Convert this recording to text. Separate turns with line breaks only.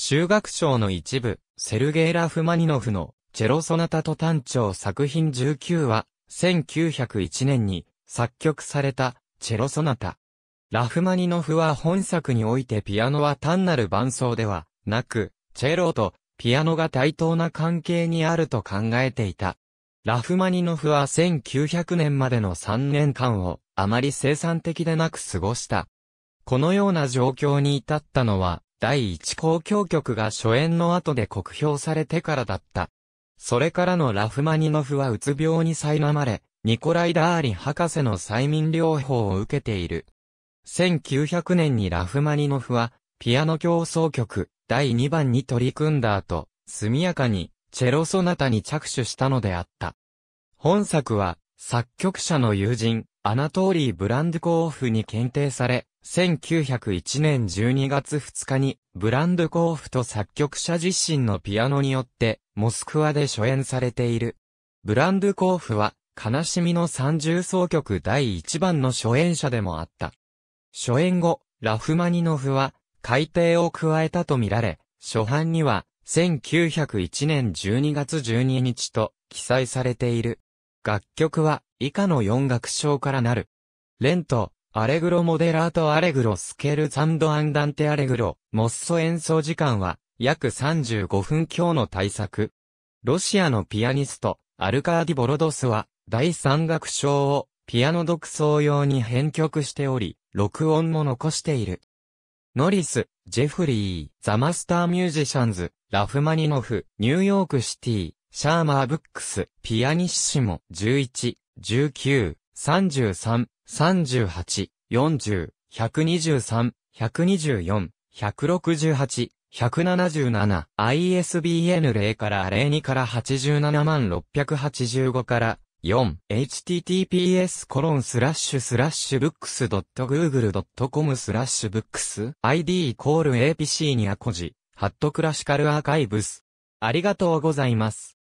修学賞の一部、セルゲイ・ラフマニノフのチェロソナタと単調作品19は、1901年に作曲されたチェロソナタ。ラフマニノフは本作においてピアノは単なる伴奏ではなく、チェロとピアノが対等な関係にあると考えていた。ラフマニノフは1900年までの3年間をあまり生産的でなく過ごした。このような状況に至ったのは、第一交響曲が初演の後で酷評されてからだった。それからのラフマニノフはうつ病に苛まれ、ニコライ・ダーリ博士の催眠療法を受けている。1900年にラフマニノフは、ピアノ競争曲、第2番に取り組んだ後、速やかに、チェロソナタに着手したのであった。本作は、作曲者の友人、アナトーリー・ブランドコーフに検定され、1901年12月2日に、ブランドコーフと作曲者自身のピアノによって、モスクワで初演されている。ブランドコーフは、悲しみの三重奏曲第1番の初演者でもあった。初演後、ラフマニノフは、改定を加えたとみられ、初版には、1901年12月12日と記載されている。楽曲は以下の4楽章からなる。レント、アレグロモデラートアレグロスケルンドアンダンテアレグロ、モッソ演奏時間は約35分強の大作。ロシアのピアニスト、アルカーディ・ボロドスは、第三楽章をピアノ独奏用に編曲しており、録音も残している。ノリス、ジェフリー、ザ・マスター・ミュージシャンズ、ラフマニノフ、ニューヨークシティ、シャーマー・ブックス、ピアニッシモ、11、19、33、38、40、123、124、168、177、ISBN 0から02から87万685から、4、https コロンスラッシュスラッシュブックス .google.com スラッシュブックス ID イコール APC にアコジ、ハットクラシカルアーカイブス。ありがとうございます。